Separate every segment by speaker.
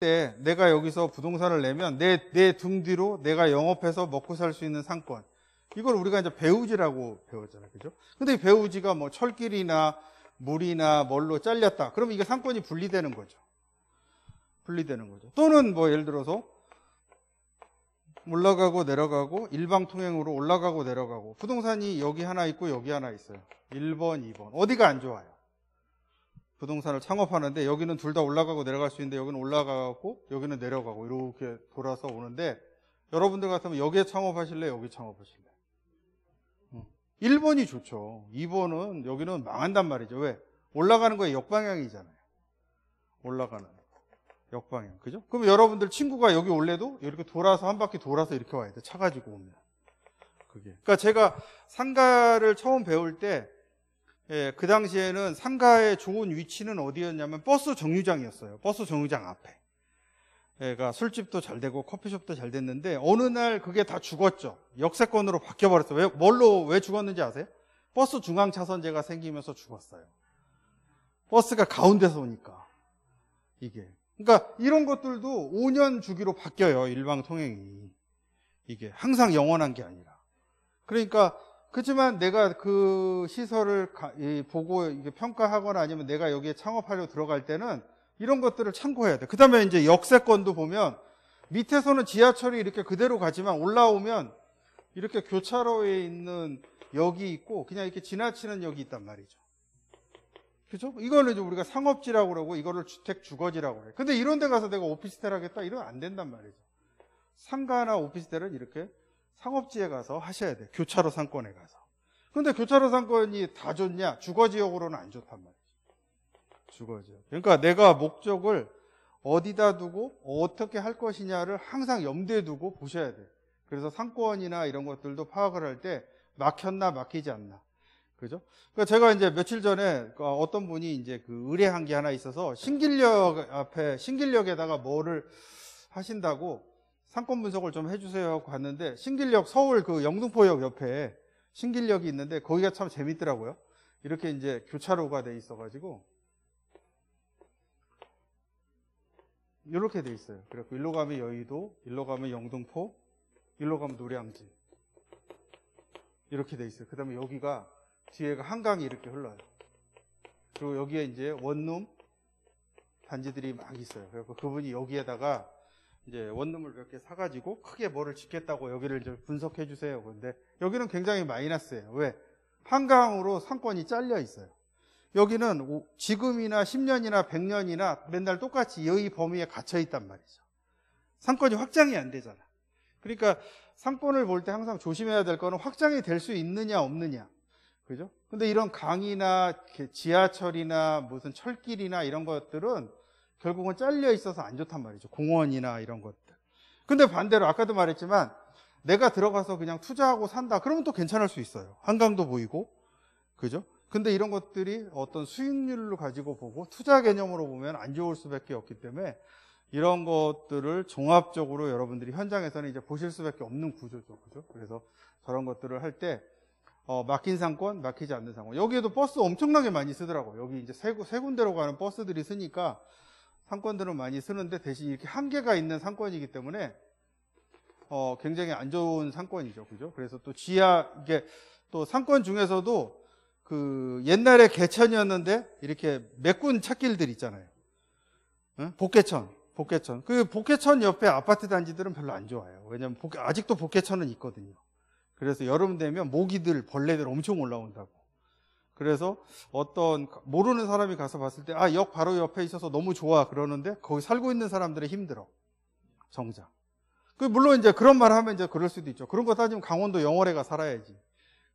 Speaker 1: 때 내가 여기서 부동산을 내면 내내 등 뒤로 내가 영업해서 먹고 살 수 있는 상권 이걸 우리가 이제 배우지라고 배웠잖아요, 그죠? 근데 배우지가 뭐 철길이나 물이나 뭘로 잘렸다. 그러면 이게 상권이 분리되는 거죠. 분리되는 거죠. 또는 뭐 예를 들어서 올라가고 내려가고 일방통행으로 올라가고 내려가고 부동산이 여기 하나 있고 여기 하나 있어요. 1번, 2번. 어디가 안 좋아요? 부동산을 창업하는데 여기는 둘 다 올라가고 내려갈 수 있는데 여기는 올라가고 여기는 내려가고 이렇게 돌아서 오는데 여러분들 같으면 여기에 창업하실래 요 여기 창업하실래 요 음. 1번이 좋죠 2번은 여기는 망한단 말이죠 왜? 올라가는 거에 역방향이잖아요 올라가는 역방향 그죠? 그럼 여러분들 친구가 여기 올래도 이렇게 돌아서 한 바퀴 돌아서 이렇게 와야 돼 차 가지고 오면 그게 그러니까 제가 상가를 처음 배울 때 예, 그 당시에는 상가의 좋은 위치는 어디였냐면 버스 정류장이었어요. 버스 정류장 앞에. 그러니까 술집도 잘 되고 커피숍도 잘 됐는데 어느 날 그게 다 죽었죠. 역세권으로 바뀌어 버렸어요. 왜 뭘로 왜 죽었는지 아세요? 버스 중앙 차선제가 생기면서 죽었어요. 버스가 가운데서 오니까 이게. 그러니까 이런 것들도 5년 주기로 바뀌어요. 일방 통행이. 이게 항상 영원한 게 아니라. 그러니까 그렇지만 내가 그 시설을 보고 평가하거나 아니면 내가 여기에 창업하려 들어갈 때는 이런 것들을 참고해야 돼. 그 다음에 이제 역세권도 보면 밑에서는 지하철이 이렇게 그대로 가지만 올라오면 이렇게 교차로에 있는 역이 있고 그냥 이렇게 지나치는 역이 있단 말이죠. 그죠? 이거는 이제 우리가 상업지라고 그러고 이거를 주택 주거지라고 해. 래 근데 이런 데 가서 내가 오피스텔 하겠다 이러면 안 된단 말이죠. 상가나 오피스텔은 이렇게 상업지에 가서 하셔야 돼요. 교차로 상권에 가서. 근데 교차로 상권이 다 좋냐? 주거지역으로는 안 좋단 말이죠. 주거지역. 그러니까 내가 목적을 어디다 두고 어떻게 할 것이냐를 항상 염두에 두고 보셔야 돼요. 그래서 상권이나 이런 것들도 파악을 할 때 막혔나 막히지 않나. 그죠? 그러니까 제가 이제 며칠 전에 그 어떤 분이 이제 그 의뢰한 게 하나 있어서 신길역 앞에 신길역에다가 뭐를 하신다고 상권 분석을 좀 해주세요 하고 갔는데 신길역 서울 그 영등포역 옆에 신길역이 있는데 거기가 참 재밌더라고요. 이렇게 이제 교차로가 돼 있어가지고 이렇게 돼 있어요. 그래서 일로 가면 여의도, 일로 가면 영등포, 일로 가면 노량진 이렇게 돼 있어요. 그다음에 여기가 뒤에가 한강이 이렇게 흘러요. 그리고 여기에 이제 원룸 단지들이 막 있어요. 그래서 그분이 여기에다가 이제 원룸을 몇 개 사가지고 크게 뭐를 짓겠다고 여기를 좀 분석해 주세요. 그런데 여기는 굉장히 마이너스예요. 왜? 한강으로 상권이 잘려 있어요. 여기는 지금이나 10년이나 100년이나 맨날 똑같이 여의 범위에 갇혀 있단 말이죠. 상권이 확장이 안 되잖아. 그러니까 상권을 볼 때 항상 조심해야 될 거는 확장이 될 수 있느냐 없느냐. 그죠? 근데 이런 강이나 지하철이나 무슨 철길이나 이런 것들은 결국은 잘려 있어서 안 좋단 말이죠. 공원이나 이런 것들. 근데 반대로 아까도 말했지만 내가 들어가서 그냥 투자하고 산다. 그러면 또 괜찮을 수 있어요. 한강도 보이고. 그죠? 근데 이런 것들이 어떤 수익률로 가지고 보고 투자 개념으로 보면 안 좋을 수밖에 없기 때문에 이런 것들을 종합적으로 여러분들이 현장에서는 이제 보실 수밖에 없는 구조죠. 그죠? 그래서 저런 것들을 할때 어, 막힌 상권, 막히지 않는 상권. 여기에도 버스 엄청나게 많이 쓰더라고요. 여기 이제 세, 세 군데로 가는 버스들이 쓰니까 상권들은 많이 쓰는데 대신 이렇게 한계가 있는 상권이기 때문에 어, 굉장히 안 좋은 상권이죠. 그죠? 그래서 또 지하, 이게 또 상권 중에서도 그 옛날에 개천이었는데 이렇게 메꾼 찾길들 있잖아요. 응? 복개천, 복개천. 그 복개천 옆에 아파트 단지들은 별로 안 좋아요. 왜냐면 복, 아직도 복개천은 있거든요. 그래서 여름 되면 모기들, 벌레들 엄청 올라온다고. 그래서 어떤 모르는 사람이 가서 봤을 때 아 역 바로 옆에 있어서 너무 좋아 그러는데 거기 살고 있는 사람들의 힘들어 정작 그 물론 이제 그런 말 하면 이제 그럴 수도 있죠 그런 거 따지면 강원도 영월에가 살아야지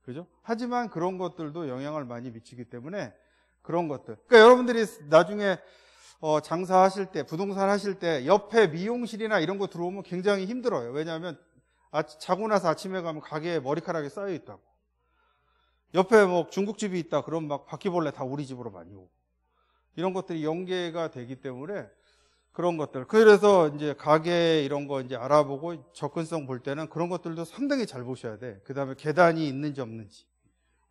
Speaker 1: 그죠 하지만 그런 것들도 영향을 많이 미치기 때문에 그런 것들 그러니까 여러분들이 나중에 어, 장사하실 때 부동산 하실 때 옆에 미용실이나 이런 거 들어오면 굉장히 힘들어요 왜냐하면 아, 자고 나서 아침에 가면 가게에 머리카락이 쌓여 있다고 옆에 뭐 중국집이 있다 그럼 막 바퀴벌레 다 우리 집으로 많이 오고 이런 것들이 연계가 되기 때문에 그런 것들 그래서 이제 가게 이런 거 이제 알아보고 접근성 볼 때는 그런 것들도 상당히 잘 보셔야 돼. 그 다음에 계단이 있는지 없는지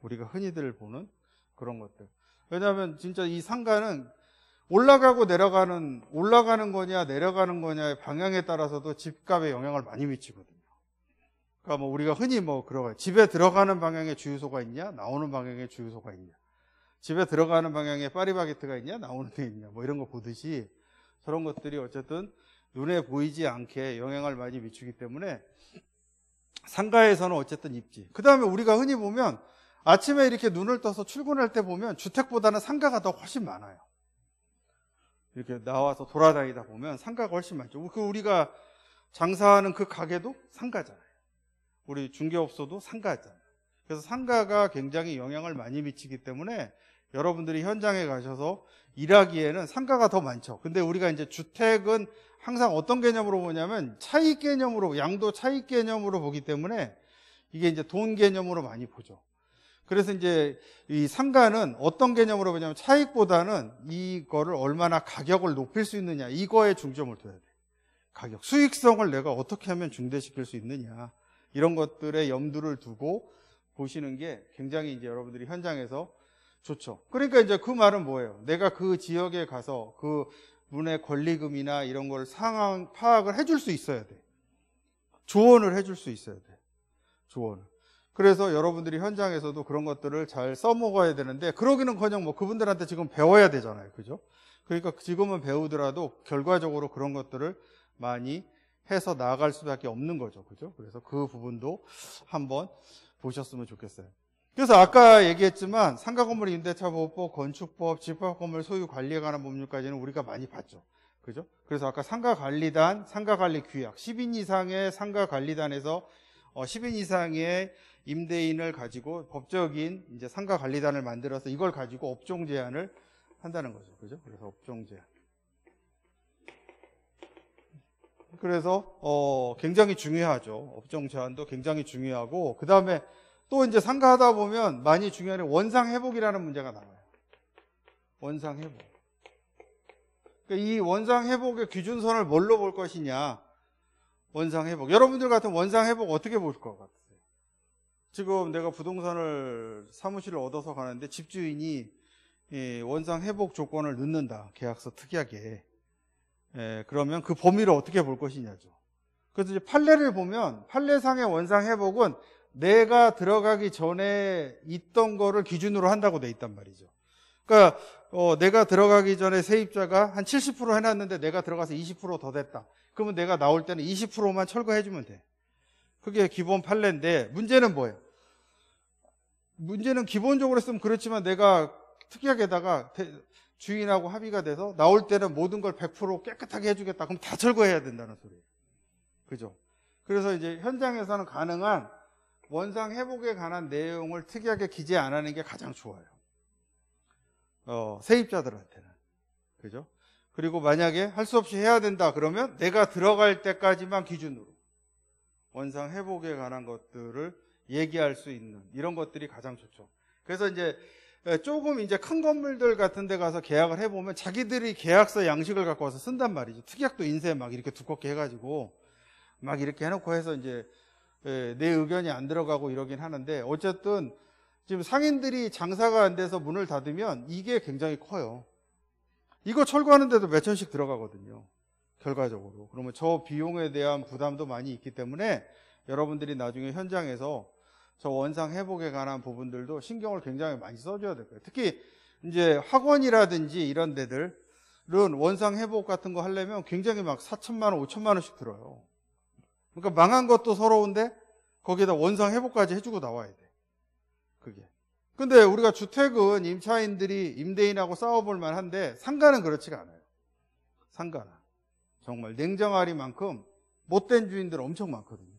Speaker 1: 우리가 흔히들 보는 그런 것들. 왜냐하면 진짜 이 상가는 올라가고 내려가는 올라가는 거냐 내려가는 거냐의 방향에 따라서도 집값에 영향을 많이 미치거든. 그러니까 뭐 우리가 흔히 뭐 그러가 집에 들어가는 방향에 주유소가 있냐? 나오는 방향에 주유소가 있냐? 집에 들어가는 방향에 파리바게트가 있냐? 나오는 데 있냐? 뭐 이런 거 보듯이 그런 것들이 어쨌든 눈에 보이지 않게 영향을 많이 미치기 때문에 상가에서는 어쨌든 입지. 그 다음에 우리가 흔히 보면 아침에 이렇게 눈을 떠서 출근할 때 보면 주택보다는 상가가 더 훨씬 많아요. 이렇게 나와서 돌아다니다 보면 상가가 훨씬 많죠. 그 우리가 장사하는 그 가게도 상가잖아요. 우리 중개업소도 상가잖아요. 그래서 상가가 굉장히 영향을 많이 미치기 때문에 여러분들이 현장에 가셔서 일하기에는 상가가 더 많죠. 근데 우리가 이제 주택은 항상 어떤 개념으로 보냐면 차익 개념으로 양도 차익 개념으로 보기 때문에 이게 이제 돈 개념으로 많이 보죠. 그래서 이제 이 상가는 어떤 개념으로 보냐면 차익보다는 이거를 얼마나 가격을 높일 수 있느냐 이거에 중점을 둬야 돼. 가격 수익성을 내가 어떻게 하면 중대시킬 수 있느냐 이런 것들에 염두를 두고 보시는 게 굉장히 이제 여러분들이 현장에서 좋죠. 그러니까 이제 그 말은 뭐예요? 내가 그 지역에 가서 그 문의 권리금이나 이런 걸 상황 파악을 해줄 수 있어야 돼. 조언을 해줄 수 있어야 돼. 조언을. 그래서 여러분들이 현장에서도 그런 것들을 잘 써먹어야 되는데 그러기는커녕 뭐 그분들한테 지금 배워야 되잖아요, 그죠? 그러니까 지금은 배우더라도 결과적으로 그런 것들을 많이 해서 나아갈 수밖에 없는 거죠. 그죠? 그래서 그 부분도 한번 보셨으면 좋겠어요. 그래서 아까 얘기했지만 상가 건물 임대차 보호법, 건축법, 집합 건물 소유 관리에 관한 법률까지는 우리가 많이 봤죠. 그죠? 그래서 아까 상가 관리단, 상가 관리 규약 10인 이상의 상가 관리단에서 10인 어, 이상의 임대인을 가지고 법적인 이제 상가 관리단을 만들어서 이걸 가지고 업종 제한을 한다는 거죠. 그죠? 그래서 업종 제한. 그래서 어 굉장히 중요하죠. 업종 제한도 굉장히 중요하고 그 다음에 또 이제 상가하다 보면 많이 중요한 원상 회복이라는 문제가 나와요. 원상 회복. 그러니까 이 원상 회복의 기준선을 뭘로 볼 것이냐? 원상 회복. 여러분들 같은 원상 회복 어떻게 볼 것 같아요? 지금 내가 부동산을 사무실을 얻어서 가는데 집주인이 예, 원상 회복 조건을 넣는다. 계약서 특이하게. 예, 그러면 그 범위를 어떻게 볼 것이냐죠. 그래서 이제 판례를 보면 판례상의 원상 회복은 내가 들어가기 전에 있던 거를 기준으로 한다고 돼 있단 말이죠. 그러니까 어, 내가 들어가기 전에 세입자가 한 70% 해놨는데 내가 들어가서 20%더 됐다. 그러면 내가 나올 때는 20%만 철거해주면 돼. 그게 기본 판례인데 문제는 뭐예요? 문제는 기본적으로 했으면 그렇지만 내가 특이하게다가 주인하고 합의가 돼서 나올 때는 모든 걸 100% 깨끗하게 해주겠다. 그럼 다 철거해야 된다는 소리예요. 그죠? 그래서 이제 현장에서는 가능한 원상 회복에 관한 내용을 특이하게 기재 안 하는 게 가장 좋아요. 어, 세입자들한테는. 그죠? 그리고 만약에 할 수 없이 해야 된다 그러면 내가 들어갈 때까지만 기준으로 원상 회복에 관한 것들을 얘기할 수 있는 이런 것들이 가장 좋죠. 그래서 이제 예, 조금 이제 큰 건물들 같은 데 가서 계약을 해보면 자기들이 계약서 양식을 갖고 와서 쓴단 말이죠. 특약도 인쇄 막 이렇게 두껍게 해가지고 막 이렇게 해놓고 해서 이제 예, 내 의견이 안 들어가고 이러긴 하는데 어쨌든 지금 상인들이 장사가 안 돼서 문을 닫으면 이게 굉장히 커요. 이거 철거하는데도 몇 천씩 들어가거든요. 결과적으로. 그러면 저 비용에 대한 부담도 많이 있기 때문에 여러분들이 나중에 현장에서 저 원상 회복에 관한 부분들도 신경을 굉장히 많이 써줘야 될 거예요. 특히 이제 학원이라든지 이런 데들은 원상 회복 같은 거 하려면 굉장히 막 4천만 원, 5천만 원씩 들어요. 그러니까 망한 것도 서러운데 거기에다 원상 회복까지 해주고 나와야 돼. 그게. 근데 우리가 주택은 임차인들이 임대인하고 싸워볼 만한데 상가는 그렇지가 않아요. 상가는 정말 냉정하리만큼 못된 주인들 엄청 많거든요.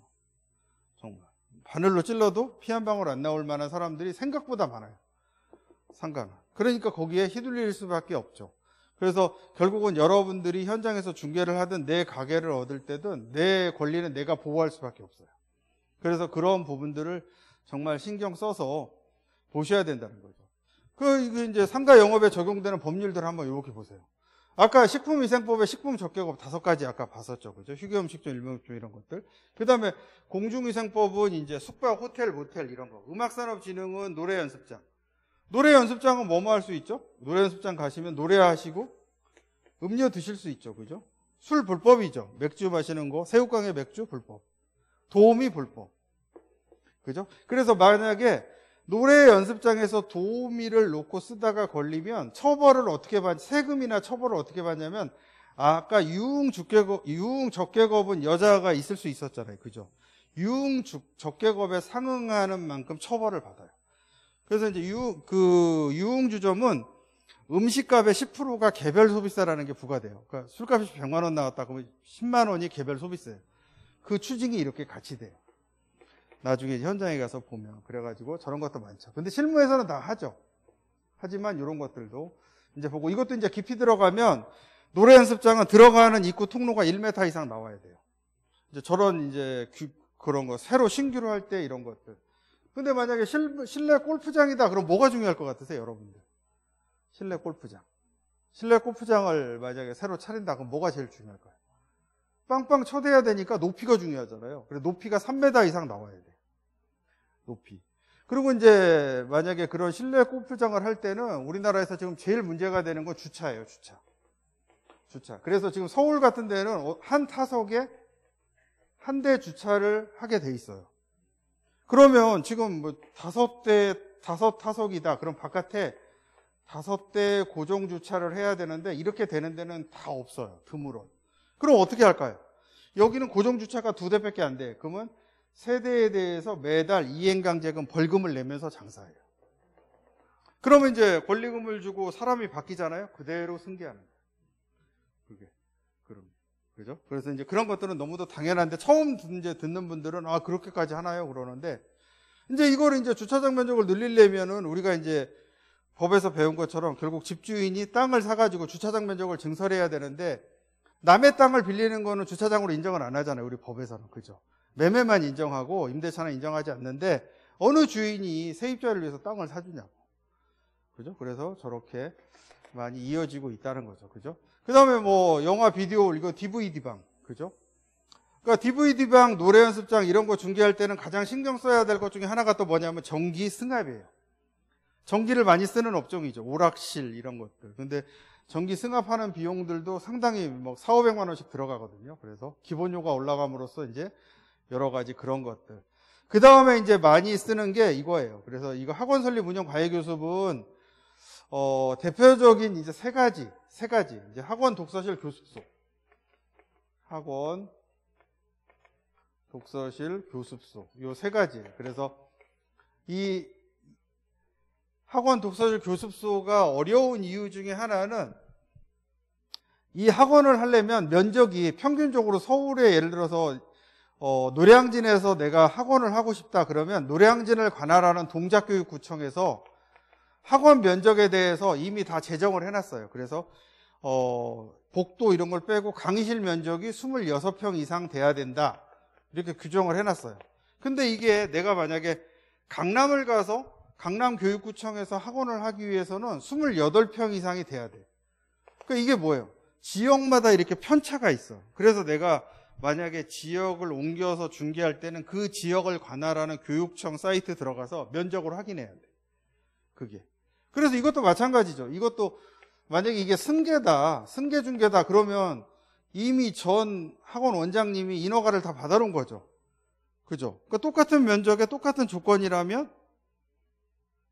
Speaker 1: 바늘로 찔러도 피 한 방울 안 나올 만한 사람들이 생각보다 많아요. 상가는. 그러니까 거기에 휘둘릴 수밖에 없죠. 그래서 결국은 여러분들이 현장에서 중계를 하든 내 가게를 얻을 때든 내 권리는 내가 보호할 수밖에 없어요. 그래서 그런 부분들을 정말 신경 써서 보셔야 된다는 거죠. 그, 그 이제 상가 영업에 적용되는 법률들 을 한번 이렇게 보세요. 아까 식품위생법에 식품 적격업 다섯 가지 아까 봤었죠. 그죠? 휴게음식점, 일명음식점 이런 것들. 그 다음에 공중위생법은 이제 숙박, 호텔, 모텔 이런 거. 음악산업진흥은 노래연습장. 노래연습장은 뭐뭐 할 수 있죠? 노래연습장 가시면 노래하시고 음료 드실 수 있죠. 그죠? 술 불법이죠. 맥주 마시는 거. 새우깡에 맥주 불법. 도움이 불법. 그죠? 그래서 만약에 노래 연습장에서 도우미를 놓고 쓰다가 걸리면 처벌을 어떻게 받 세금이나 처벌을 어떻게 받냐면 아까 유흥 적개겁 유흥 적개겁은 여자가 있을 수 있었잖아요. 그죠? 유흥 적개겁에 상응하는 만큼 처벌을 받아요. 그래서 이제 유, 그 유흥주점은 음식값의 10%가 개별 소비세라는 게 부과돼요. 그러니까 술값이 100만 원 나왔다 그러면 10만 원이 개별 소비세그 추징이 이렇게 같이 돼요. 나중에 현장에 가서 보면 그래가지고 저런 것도 많죠. 근데 실무에서는 다 하죠. 하지만 이런 것들도 이제 보고 이것도 이제 깊이 들어가면 노래 연습장은 들어가는 입구 통로가 1m 이상 나와야 돼요. 이제 저런 이제 그런 거 새로 신규로 할 때 이런 것들. 근데 만약에 실, 실내 골프장이다 그럼 뭐가 중요할 것 같으세요, 여러분들? 실내 골프장. 실내 골프장을 만약에 새로 차린다 그럼 뭐가 제일 중요할까요? 빵빵 쳐대야 되니까 높이가 중요하잖아요. 그래 높이가 3m 이상 나와야 돼. 높이. 그리고 이제 만약에 그런 실내 골프장을 할 때는 우리나라에서 지금 제일 문제가 되는 건 주차예요, 주차. 주차. 그래서 지금 서울 같은 데는 어, 한 타석에 한 대 주차를 하게 돼 있어요. 그러면 지금 뭐 다섯 대, 다섯 타석이다. 그럼 바깥에 다섯 대 고정 주차를 해야 되는데 이렇게 되는 데는 다 없어요. 드물어. 그럼 어떻게 할까요? 여기는 고정 주차가 두 대밖에 안 돼. 그러면 세대에 대해서 매달 이행강제금 벌금을 내면서 장사해요. 그러면 이제 권리금을 주고 사람이 바뀌잖아요. 그대로 승계하는 거예요. 그게 그럼 그죠? 그래서 이제 그런 것들은 너무도 당연한데 처음 이제 듣는 분들은 아 그렇게까지 하나요? 그러는데 이제 이걸 이제 주차장 면적을 늘리려면은 우리가 이제 법에서 배운 것처럼 결국 집주인이 땅을 사가지고 주차장 면적을 증설해야 되는데 남의 땅을 빌리는 거는 주차장으로 인정을 안 하잖아요. 우리 법에서는. 그죠? 매매만 인정하고 임대차는 인정하지 않는데 어느 주인이 세입자를 위해서 땅을 사주냐고. 그죠? 그래서 저렇게 많이 이어지고 있다는 거죠. 그죠? 그 다음에 뭐 영화 비디오 이거 DVD방. 그죠? 그러니까 DVD방, 노래 연습장 이런 거 중계할 때는 가장 신경 써야 될 것 중에 하나가 또 뭐냐면 전기 승합이에요. 전기를 많이 쓰는 업종이죠. 오락실 이런 것들. 근데 전기 승합하는 비용들도 상당히 뭐 4, 500만 원씩 들어가거든요. 그래서 기본료가 올라감으로써 이제 여러 가지 그런 것들. 그 다음에 이제 많이 쓰는 게 이거예요. 그래서 이거 학원 설립 운영 과외 교습은 어, 대표적인 이제 세 가지, 세 가지. 이제 학원 독서실 교습소. 학원 독서실 교습소. 요 세 가지. 그래서 이 학원 독서실 교습소가 어려운 이유 중에 하나는 이 학원을 하려면 면적이 평균적으로 서울에 예를 들어서 어, 노량진에서 내가 학원을 하고 싶다 그러면 노량진을 관할하는 동작교육구청에서 학원 면적에 대해서 이미 다 제정을 해놨어요. 그래서 어, 복도 이런 걸 빼고 강의실 면적이 26평 이상 돼야 된다. 이렇게 규정을 해놨어요. 근데 이게 내가 만약에 강남을 가서 강남교육구청에서 학원을 하기 위해서는 28평 이상이 돼야 돼. 그러니까 이게 뭐예요? 지역마다 이렇게 편차가 있어. 그래서 내가 만약에 지역을 옮겨서 중개할 때는 그 지역을 관할하는 교육청 사이트 들어가서 면적으로 확인해야 돼. 그게. 그래서 이것도 마찬가지죠. 이것도 만약에 이게 승계다, 승계 중개다 그러면 이미 전 학원 원장님이 인허가를 다 받아놓은 거죠. 그죠? 그러니까 똑같은 면적에 똑같은 조건이라면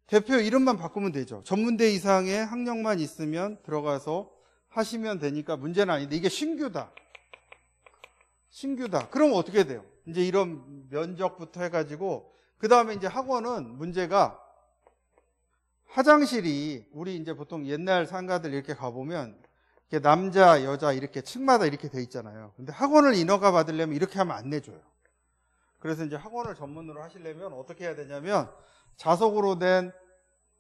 Speaker 1: 대표 이름만 바꾸면 되죠. 전문대 이상의 학력만 있으면 들어가서 하시면 되니까 문제는 아닌데 이게 신규다. 신규다. 그럼 어떻게 돼요? 이제 이런 면적부터 해가지고 그 다음에 이제 학원은 문제가 화장실이 우리 이제 보통 옛날 상가들 이렇게 가보면 이렇게 남자 여자 이렇게 층마다 이렇게 돼 있잖아요. 근데 학원을 인허가 받으려면 이렇게 하면 안 내줘요. 그래서 이제 학원을 전문으로 하시려면 어떻게 해야 되냐면 자석으로 된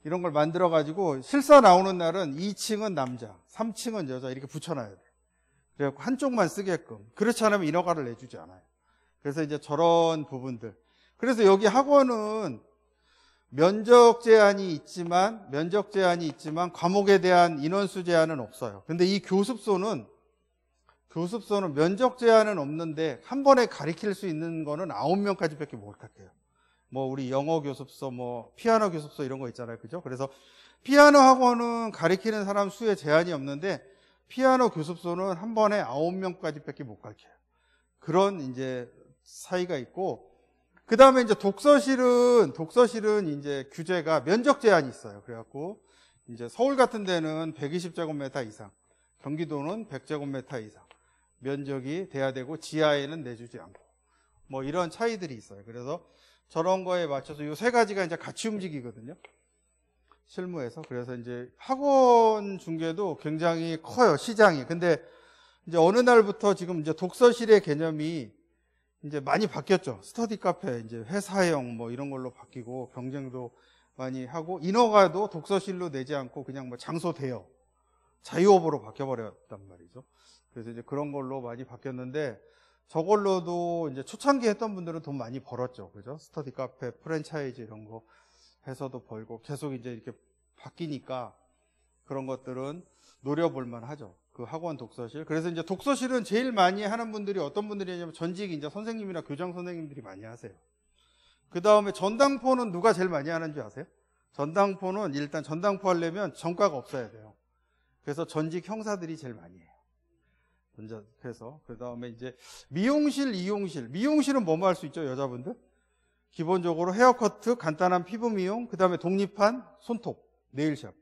Speaker 1: 이런 걸 만들어 가지고 실사 나오는 날은 2층은 남자, 3층은 여자 이렇게 붙여놔야 돼요. 그래갖고 한쪽만 쓰게끔. 그렇지 않으면 인허가를 내주지 않아요. 그래서 이제 저런 부분들. 그래서 여기 학원은 면적 제한이 있지만 면적 제한이 있지만 과목에 대한 인원수 제한은 없어요. 근데 이 교습소는 교습소는 면적 제한은 없는데 한 번에 가리킬 수 있는 거는 9명까지밖에 못할르쳐요뭐 우리 영어 교습소 뭐 피아노 교습소 이런 거 있잖아요. 그죠? 그래서 피아노 학원은 가리키는 사람 수에 제한이 없는데 피아노 교습소는 한 번에 9명까지밖에 못 가르쳐요. 그런 이제 사이가 있고 그 다음에 이제 독서실은 독서실은 이제 규제가 면적 제한이 있어요. 그래갖고 이제 서울 같은 데는 120제곱미터 이상, 경기도는 100제곱미터 이상 면적이 돼야 되고 지하에는 내주지 않고 뭐 이런 차이들이 있어요. 그래서 저런 거에 맞춰서 이 세 가지가 이제 같이 움직이거든요. 실무에서 그래서 이제 학원 중계도 굉장히 커요 시장이 근데 이제 어느 날부터 지금 이제 독서실의 개념이 이제 많이 바뀌었죠 스터디 카페 이제 회사형 뭐 이런 걸로 바뀌고 경쟁도 많이 하고 인허가도 독서실로 내지 않고 그냥 뭐 장소 대여 자유업으로 바뀌어버렸단 말이죠 그래서 이제 그런 걸로 많이 바뀌었는데 저걸로도 이제 초창기 했던 분들은 돈 많이 벌었죠 그죠 스터디 카페 프랜차이즈 이런 거 해서도 벌고 계속 이제 이렇게 바뀌니까 그런 것들은 노려볼 만하죠. 그 학원 독서실. 그래서 이제 독서실은 제일 많이 하는 분들이 어떤 분들이냐면 전직 이제 선생님이나 교장 선생님들이 많이 하세요. 그 다음에 전당포는 누가 제일 많이 하는 줄 아세요? 전당포는 일단 전당포 하려면 전과가 없어야 돼요. 그래서 전직 형사들이 제일 많이 해요. 그래서 그 다음에 이제 미용실, 이용실. 미용실은 뭐뭐 할 수 있죠, 여자분들? 기본적으로 헤어커트, 간단한 피부 미용, 그 다음에 독립한 손톱, 네일샵.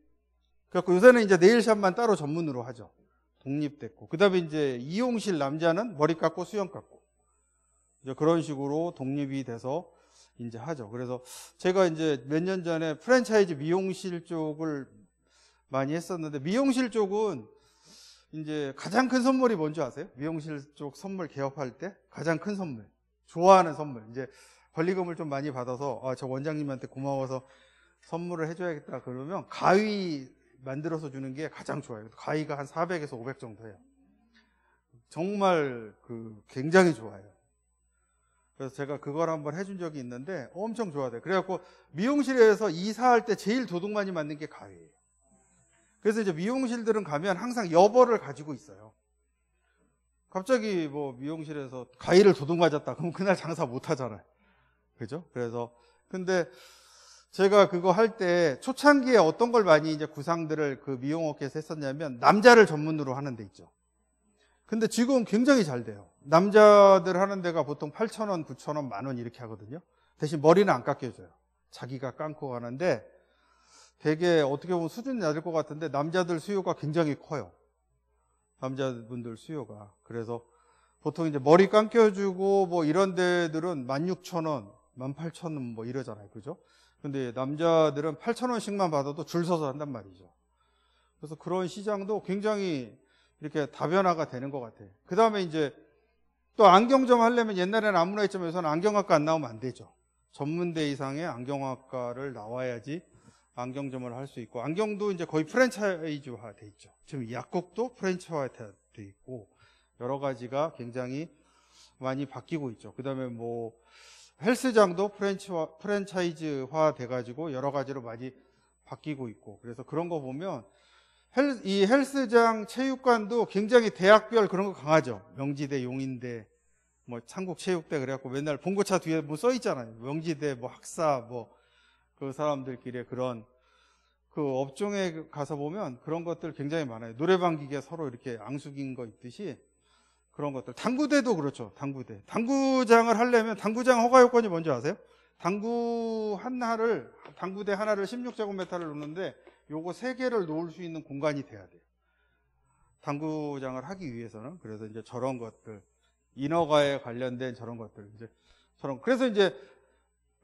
Speaker 1: 그래갖고 요새는 이제 네일샵만 따로 전문으로 하죠. 독립됐고. 그 다음에 이제 이용실 남자는 머리 깎고 수염 깎고. 이제 그런 식으로 독립이 돼서 이제 하죠. 그래서 제가 이제 몇 년 전에 프랜차이즈 미용실 쪽을 많이 했었는데 미용실 쪽은 이제 가장 큰 선물이 뭔지 아세요? 미용실 쪽 선물 개업할 때 가장 큰 선물. 좋아하는 선물. 이제 권리금을 좀 많이 받아서 아, 저 원장님한테 고마워서 선물을 해줘야겠다 그러면 가위 만들어서 주는 게 가장 좋아요. 가위가 한 400에서 500 정도예요. 정말 그 굉장히 좋아요. 그래서 제가 그걸 한번 해준 적이 있는데 엄청 좋아해요. 그래갖고 미용실에서 이사할 때 제일 도둑 많이 맞는 게 가위예요. 그래서 이제 미용실들은 가면 항상 여벌을 가지고 있어요. 갑자기 뭐 미용실에서 가위를 도둑 맞았다. 그럼 그날 장사 못 하잖아요. 그죠? 그래서 근데 제가 그거 할 때 초창기에 어떤 걸 많이 이제 구상들을 그 미용업계에서 했었냐면 남자를 전문으로 하는 데 있죠. 근데 지금 굉장히 잘 돼요. 남자들 하는 데가 보통 8천원9천0 0원 만원 이렇게 하거든요. 대신 머리는 안 깎여줘요. 자기가 깎고 가는데 되게 어떻게 보면 수준이 낮을 것 같은데 남자들 수요가 굉장히 커요. 남자분들 수요가. 그래서 보통 이제 머리 깎여주고 뭐 이런 데들은 16,000원, 18,000원 뭐 이러잖아요. 그죠? 근데 남자들은 8,000원씩만 받아도 줄 서서 한단 말이죠. 그래서 그런 시장도 굉장히 이렇게 다변화가 되는 것 같아요. 그 다음에 이제 또 안경점 하려면 옛날에는 아무나이점에서는 안경학과 안 나오면 안 되죠. 전문대 이상의 안경학과를 나와야지 안경점을 할 수 있고 안경도 이제 거의 프랜차이즈화 돼 있죠. 지금 약국도 프랜차이화 즈돼 있고 여러 가지가 굉장히 많이 바뀌고 있죠. 그 다음에 뭐 헬스장도 프랜치 프랜차이즈화 돼가지고 여러 가지로 많이 바뀌고 있고 그래서 그런 거 보면 헬스, 이 헬스장 체육관도 굉장히 대학별 그런 거 강하죠. 명지대, 용인대, 뭐 창국체육대 그래갖고 맨날 봉고차 뒤에 뭐 써 있잖아요. 명지대, 뭐 학사, 뭐 그 사람들끼리의 그런 그 업종에 가서 보면 그런 것들 굉장히 많아요. 노래방 기계 서로 이렇게 앙숙인 거 있듯이 그런 것들. 당구대도 그렇죠. 당구대. 당구장을 하려면 당구장 허가 요건이 뭔지 아세요? 당구 하나를 당구대 하나를 16제곱미터를 놓는데 요거 세 개를 놓을 수 있는 공간이 돼야 돼요. 당구장을 하기 위해서는 그래서 이제 저런 것들 인허가에 관련된 저런 것들 이제 저런 그래서 이제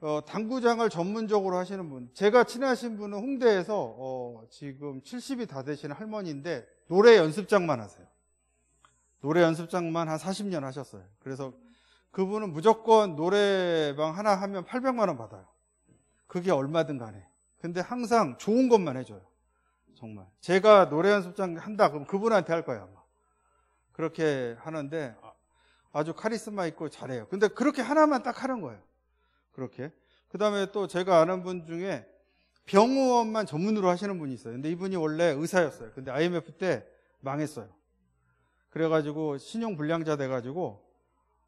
Speaker 1: 어, 당구장을 전문적으로 하시는 분 제가 친하신 분은 홍대에서 어, 지금 70이 다 되시는 할머니인데 노래 연습장만 하세요. 노래 연습장만 한 40년 하셨어요. 그래서 그분은 무조건 노래방 하나 하면 800만 원 받아요. 그게 얼마든 간에. 근데 항상 좋은 것만 해줘요. 정말. 제가 노래 연습장 한다 그럼 그분한테 할 거예요 아마. 그렇게 하는데 아주 카리스마 있고 잘해요. 근데 그렇게 하나만 딱 하는 거예요. 그렇게. 그 다음에 또 제가 아는 분 중에 병원만 전문으로 하시는 분이 있어요. 근데 이분이 원래 의사였어요. 근데 IMF 때 망했어요. 그래가지고 신용불량자 돼가지고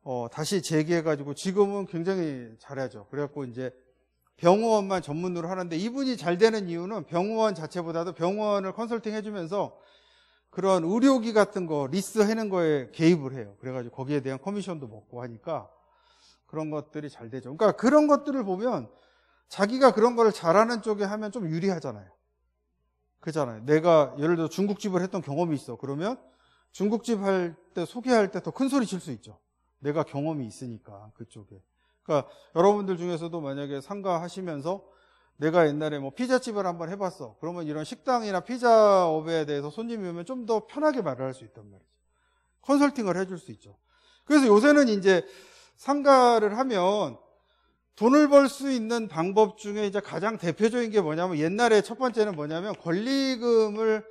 Speaker 1: 어, 다시 재기해가지고 지금은 굉장히 잘하죠. 그래갖고 이제 병원만 전문으로 하는데 이분이 잘 되는 이유는 병원 자체보다도 병원을 컨설팅 해주면서 그런 의료기 같은 거 리스 해는 거에 개입을 해요. 그래가지고 거기에 대한 커미션도 먹고 하니까 그런 것들이 잘 되죠. 그러니까 그런 것들을 보면 자기가 그런 거를 잘하는 쪽에 하면 좀 유리하잖아요. 그잖아요. 내가 예를 들어 중국집을 했던 경험이 있어. 그러면 중국집 할 때 소개할 때 더 큰 소리 칠 수 있죠. 내가 경험이 있으니까 그쪽에. 그러니까 여러분들 중에서도 만약에 상가 하시면서 내가 옛날에 뭐 피자집을 한번 해봤어. 그러면 이런 식당이나 피자업에 대해서 손님이 오면 좀 더 편하게 말을 할 수 있단 말이죠. 컨설팅을 해줄 수 있죠. 그래서 요새는 이제 상가를 하면 돈을 벌 수 있는 방법 중에 이제 가장 대표적인 게 뭐냐면 옛날에 첫 번째는 뭐냐면 권리금을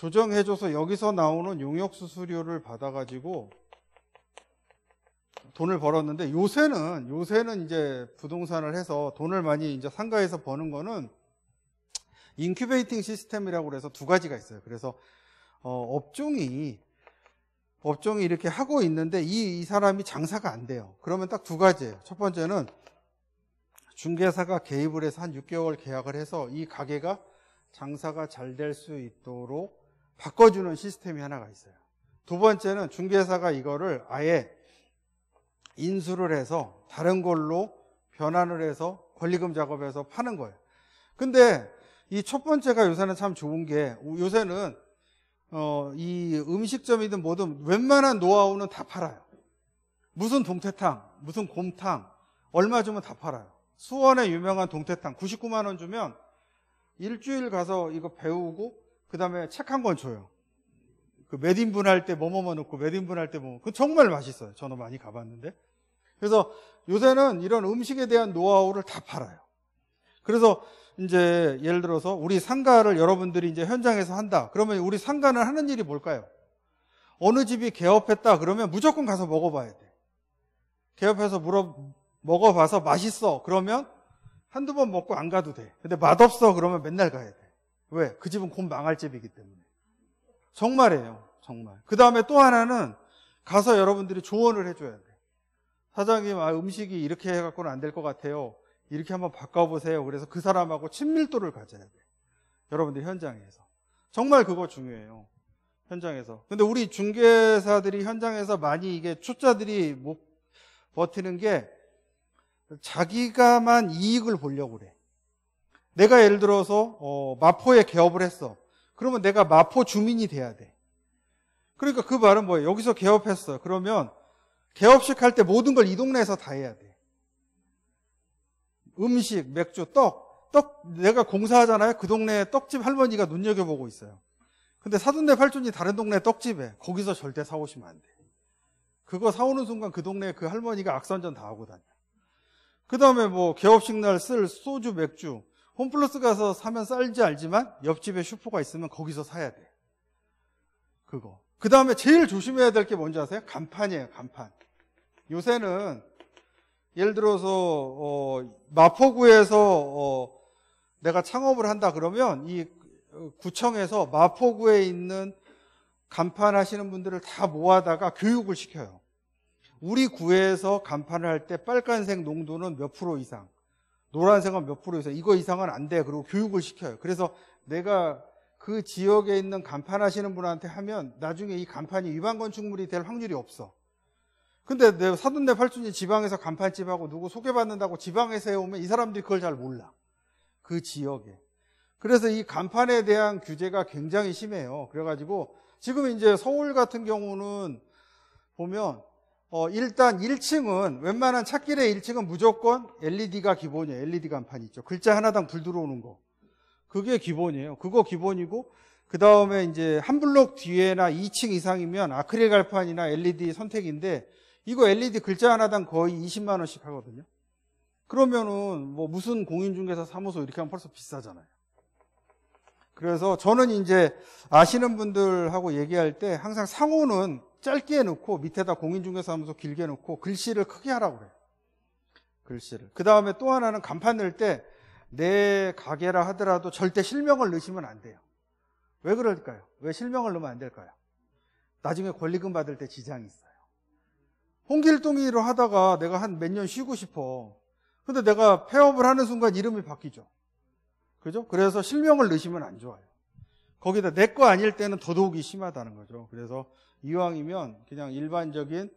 Speaker 1: 조정해줘서 여기서 나오는 용역 수수료를 받아가지고 돈을 벌었는데 요새는 요새는 이제 부동산을 해서 돈을 많이 이제 상가에서 버는 거는 인큐베이팅 시스템이라고 그래서 두 가지가 있어요. 그래서 어, 업종이 업종이 이렇게 하고 있는데 이, 이 사람이 장사가 안 돼요. 그러면 딱 두 가지예요. 첫 번째는 중개사가 개입을 해서 한 6개월 계약을 해서 이 가게가 장사가 잘 될 수 있도록 바꿔주는 시스템이 하나가 있어요. 두 번째는 중개사가 이거를 아예 인수를 해서 다른 걸로 변환을 해서 권리금 작업해서 파는 거예요. 근데 이 첫 번째가 요새는 참 좋은 게 요새는 어, 이 음식점이든 뭐든 웬만한 노하우는 다 팔아요. 무슨 동태탕, 무슨 곰탕, 얼마 주면 다 팔아요. 수원의 유명한 동태탕 99만 원 주면 일주일 가서 이거 배우고 그 다음에 책 한 권 줘요. 그 매딘분 할 때 뭐뭐뭐 넣고 매딘분 할때 뭐. 그 정말 맛있어요. 저는 많이 가봤는데. 그래서 요새는 이런 음식에 대한 노하우를 다 팔아요. 그래서 이제 예를 들어서 우리 상가를 여러분들이 이제 현장에서 한다. 그러면 우리 상가는 하는 일이 뭘까요? 어느 집이 개업했다 그러면 무조건 가서 먹어봐야 돼. 개업해서 물어 먹어봐서 맛있어 그러면 한두 번 먹고 안 가도 돼. 근데 맛없어 그러면 맨날 가야 돼. 왜? 그 집은 곧 망할 집이기 때문에. 정말이에요. 정말. 그 다음에 또 하나는 가서 여러분들이 조언을 해줘야 돼 사장님, 아, 음식이 이렇게 해갖고는 안 될 것 같아요. 이렇게 한번 바꿔보세요. 그래서 그 사람하고 친밀도를 가져야 돼 여러분들 현장에서. 정말 그거 중요해요. 현장에서. 근데 우리 중개사들이 현장에서 많이 이게 초짜들이 못 버티는 게 자기가만 이익을 보려고 그래. 내가 예를 들어서 어, 마포에 개업을 했어. 그러면 내가 마포 주민이 돼야 돼. 그러니까 그 말은 뭐예요? 여기서 개업했어. 그러면 개업식 할 때 모든 걸 이 동네에서 다 해야 돼. 음식, 맥주, 떡. 떡, 내가 공사하잖아요. 그 동네에 떡집 할머니가 눈여겨보고 있어요. 근데 사돈네 팔촌이 다른 동네 떡집에 거기서 절대 사오시면 안 돼. 그거 사오는 순간 그 동네 에그 할머니가 악선전 다 하고 다녀. 그 다음에 뭐 개업식 날 쓸 소주, 맥주. 홈플러스 가서 사면 쌀지 알지만 옆집에 슈퍼가 있으면 거기서 사야 돼. 그거. 그 다음에 제일 조심해야 될 게 뭔지 아세요? 간판이에요, 간판. 요새는 예를 들어서 어, 마포구에서 어, 내가 창업을 한다 그러면 이 어, 구청에서 마포구에 있는 간판 하시는 분들을 다 모아다가 교육을 시켜요. 우리 구에서 간판을 할 때 빨간색 농도는 몇 프로 이상, 노란색은 몇 프로 에서 이거 이상은 안 돼. 그리고 교육을 시켜요. 그래서 내가 그 지역에 있는 간판 하시는 분한테 하면 나중에 이 간판이 위반 건축물이 될 확률이 없어. 근데 내 사돈네 팔순이 지방에서 간판집하고 누구 소개받는다고 지방에서 해오면 이 사람들이 그걸 잘 몰라. 그 지역에. 그래서 이 간판에 대한 규제가 굉장히 심해요. 그래가지고 지금 이제 서울 같은 경우는 보면 어, 일단 1층은 웬만한 찾길에 1층은 무조건 LED가 기본이에요. LED 간판 있죠. 글자 하나당 불 들어오는 거. 그게 기본이에요. 그거 기본이고 그 다음에 이제 한 블록 뒤에나 2층 이상이면 아크릴 간판이나 LED 선택인데 이거 LED 글자 하나당 거의 20만 원씩 하거든요. 그러면은 뭐 무슨 공인중개사 사무소 이렇게 하면 벌써 비싸잖아요. 그래서 저는 이제 아시는 분들하고 얘기할 때 항상 상호는 짧게 해놓고 밑에다 공인중개사하면서 길게 해놓고 글씨를 크게 하라고 그래요. 글씨를. 그 다음에 또 하나는 간판 낼때 내 가게라 하더라도 절대 실명을 넣으시면 안 돼요. 왜 그럴까요? 왜 실명을 넣으면 안 될까요? 나중에 권리금 받을 때 지장이 있어요. 홍길동이로 하다가 내가 한 몇 년 쉬고 싶어. 근데 내가 폐업을 하는 순간 이름이 바뀌죠. 그죠? 그래서 실명을 넣으시면 안 좋아요. 거기다 내 거 아닐 때는 더더욱이 심하다는 거죠. 그래서 이왕이면 그냥 일반적인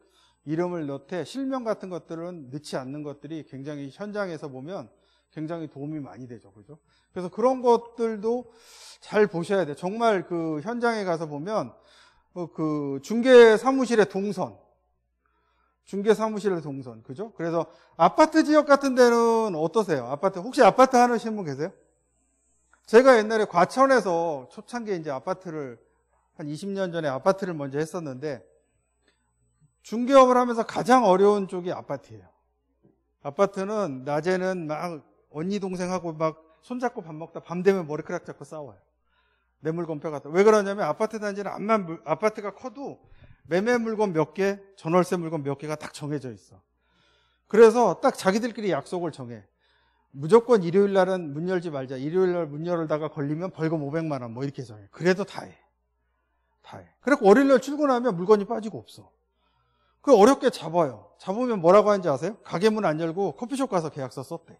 Speaker 1: 이름을 넣되 실명 같은 것들은 넣지 않는 것들이 굉장히 현장에서 보면 굉장히 도움이 많이 되죠. 그죠? 그래서 그런 것들도 잘 보셔야 돼요. 정말 그 현장에 가서 보면 어, 그 중개 사무실의 동선. 중개 사무실의 동선. 그죠? 그래서 아파트 지역 같은 데는 어떠세요? 아파트, 혹시 아파트 하시신분 계세요? 제가 옛날에 과천에서 초창기에 이제 아파트를 한 20년 전에 아파트를 먼저 했었는데 중개업을 하면서 가장 어려운 쪽이 아파트예요. 아파트는 낮에는 막 언니 동생하고 막 손잡고 밥 먹다 밤 되면 머리카락 잡고 싸워요. 내 물건 빼갔다. 왜 그러냐면 아파트 단지는 암만 아파트가 커도 매매 물건 몇 개, 전월세 물건 몇 개가 딱 정해져 있어. 그래서 딱 자기들끼리 약속을 정해. 무조건 일요일 날은 문 열지 말자. 일요일 날 문 열다가 걸리면 벌금 500만 원뭐 이렇게 정해. 그래도 다 해. 달. 그래갖고 월요일날 출근하면 물건이 빠지고 없어. 그 어렵게 잡아요. 잡으면 뭐라고 하는지 아세요? 가게 문 안 열고 커피숍 가서 계약서 썼대.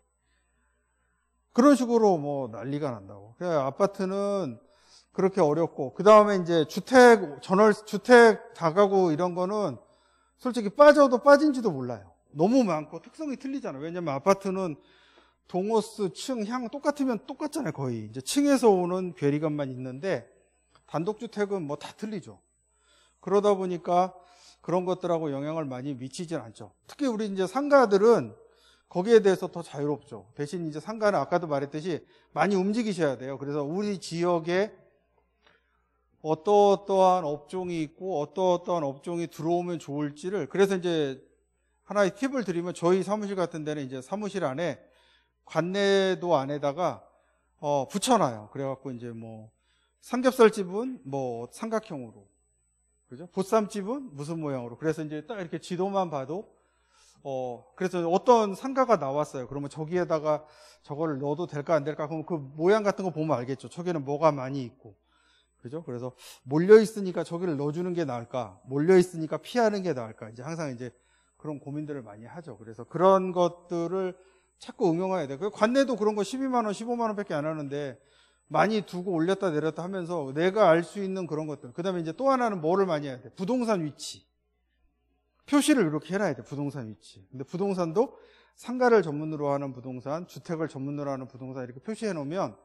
Speaker 1: 그런 식으로 뭐 난리가 난다고. 그래 아파트는 그렇게 어렵고 그 다음에 이제 주택 전월 주택 다가구 이런 거는 솔직히 빠져도 빠진지도 몰라요. 너무 많고 특성이 틀리잖아요. 왜냐면 아파트는 동호수, 층, 향 똑같으면 똑같잖아요. 거의 이제 층에서 오는 괴리감만 있는데 단독주택은 뭐 다 틀리죠. 그러다 보니까 그런 것들하고 영향을 많이 미치진 않죠. 특히 우리 이제 상가들은 거기에 대해서 더 자유롭죠. 대신 이제 상가는 아까도 말했듯이 많이 움직이셔야 돼요. 그래서 우리 지역에 어떠어떠한 업종이 있고 어떠어떠한 업종이 들어오면 좋을지를 그래서 이제 하나의 팁을 드리면 저희 사무실 같은 데는 이제 사무실 안에 관내도 안에다가 어, 붙여놔요. 그래갖고 이제 뭐 삼겹살집은 뭐 삼각형으로 그죠? 보쌈집은 무슨 모양으로 그래서 이제 딱 이렇게 지도만 봐도 어 그래서 어떤 상가가 나왔어요. 그러면 저기에다가 저거를 넣어도 될까 안 될까? 그럼 그 모양 같은 거 보면 알겠죠. 저기는 뭐가 많이 있고 그죠? 그래서 몰려 있으니까 저기를 넣어주는 게 나을까? 몰려 있으니까 피하는 게 나을까? 이제 항상 이제 그런 고민들을 많이 하죠. 그래서 그런 것들을 자꾸 응용해야 돼. 요 그 관내도 그런 거 12만 원, 15만 원밖에 안 하는데 많이 두고 올렸다 내렸다 하면서 내가 알 수 있는 그런 것들. 그 다음에 이제 또 하나는 뭐를 많이 해야 돼? 부동산 위치. 표시를 이렇게 해놔야 돼. 부동산 위치. 근데 부동산도 상가를 전문으로 하는 부동산, 주택을 전문으로 하는 부동산 이렇게 표시해 놓으면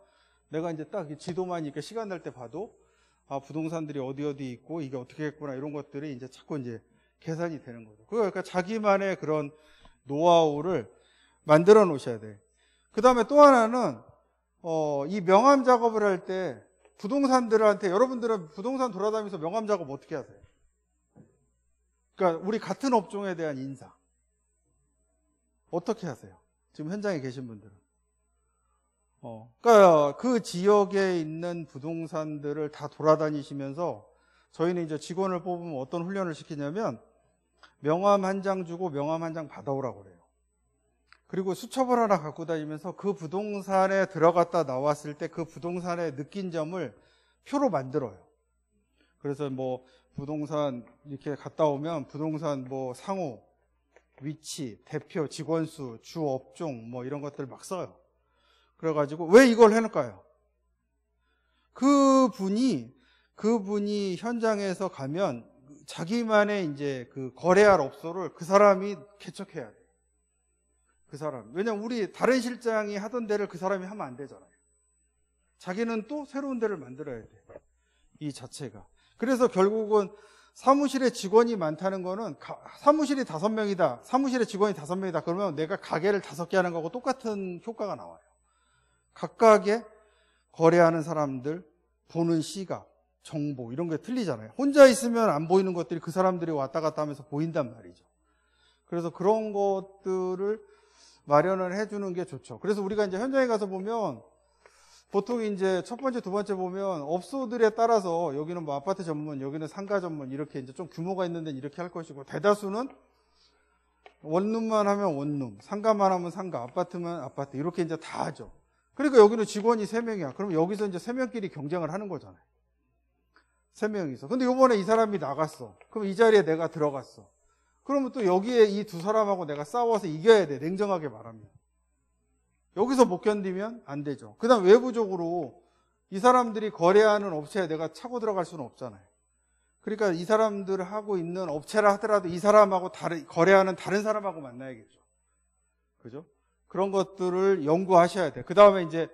Speaker 1: 내가 이제 딱 지도만 이렇게 시간 날 때 봐도 아, 부동산들이 어디 어디 있고 이게 어떻게 했구나 이런 것들이 이제 자꾸 이제 계산이 되는 거죠. 그러니까 자기만의 그런 노하우를 만들어 놓으셔야 돼. 그 다음에 또 하나는 어, 이 명함 작업을 할 때 부동산들한테 여러분들은 부동산 돌아다니면서 명함 작업 어떻게 하세요? 그러니까 우리 같은 업종에 대한 인사 어떻게 하세요? 지금 현장에 계신 분들은 어, 그러니까 그 지역에 있는 부동산들을 다 돌아다니시면서 저희는 이제 직원을 뽑으면 어떤 훈련을 시키냐면 명함 한 장 주고 명함 한 장 받아오라고 그래요. 그리고 수첩을 하나 갖고 다니면서 그 부동산에 들어갔다 나왔을 때 그 부동산에 느낀 점을 표로 만들어요. 그래서 뭐 부동산 이렇게 갔다 오면 부동산 뭐 상호, 위치, 대표, 직원 수, 주 업종 뭐 이런 것들 막 써요. 그래가지고 왜 이걸 해놓을까요? 그 분이 그 분이 현장에서 가면 자기만의 이제 그 거래할 업소를 그 사람이 개척해야 돼. 그 사람. 왜냐면 하 우리 다른 실장이 하던 데를 그 사람이 하면 안 되잖아요. 자기는 또 새로운 데를 만들어야 돼. 이 자체가. 그래서 결국은 사무실에 직원이 많다는 거는 사무실이 다섯 명이다. 사무실에 직원이 다섯 명이다. 그러면 내가 가게를 다섯 개 하는 거하고 똑같은 효과가 나와요. 각각의 거래하는 사람들, 보는 시각, 정보 이런 게 틀리잖아요. 혼자 있으면 안 보이는 것들이 그 사람들이 왔다 갔다 하면서 보인단 말이죠. 그래서 그런 것들을 마련을 해주는 게 좋죠. 그래서 우리가 이제 현장에 가서 보면 보통 이제 첫 번째, 두 번째 보면 업소들에 따라서 여기는 뭐 아파트 전문, 여기는 상가 전문 이렇게 이제 좀 규모가 있는 데는 이렇게 할 것이고 대다수는 원룸만 하면 원룸, 상가만 하면 상가, 아파트만 아파트 이렇게 이제 다 하죠. 그러니까 여기는 직원이 3명이야. 그럼 여기서 이제 3명끼리 경쟁을 하는 거잖아요. 3명이서. 근데 요번에 이 사람이 나갔어. 그럼 이 자리에 내가 들어갔어. 그러면 또 여기에 이 두 사람하고 내가 싸워서 이겨야 돼. 냉정하게 말하면. 여기서 못 견디면 안 되죠. 그 다음 외부적으로 이 사람들이 거래하는 업체에 내가 차고 들어갈 수는 없잖아요. 그러니까 이 사람들하고 있는 업체라 하더라도 이 사람하고 다른, 거래하는 다른 사람하고 만나야겠죠. 그죠? 그런 것들을 연구하셔야 돼. 그 다음에 이제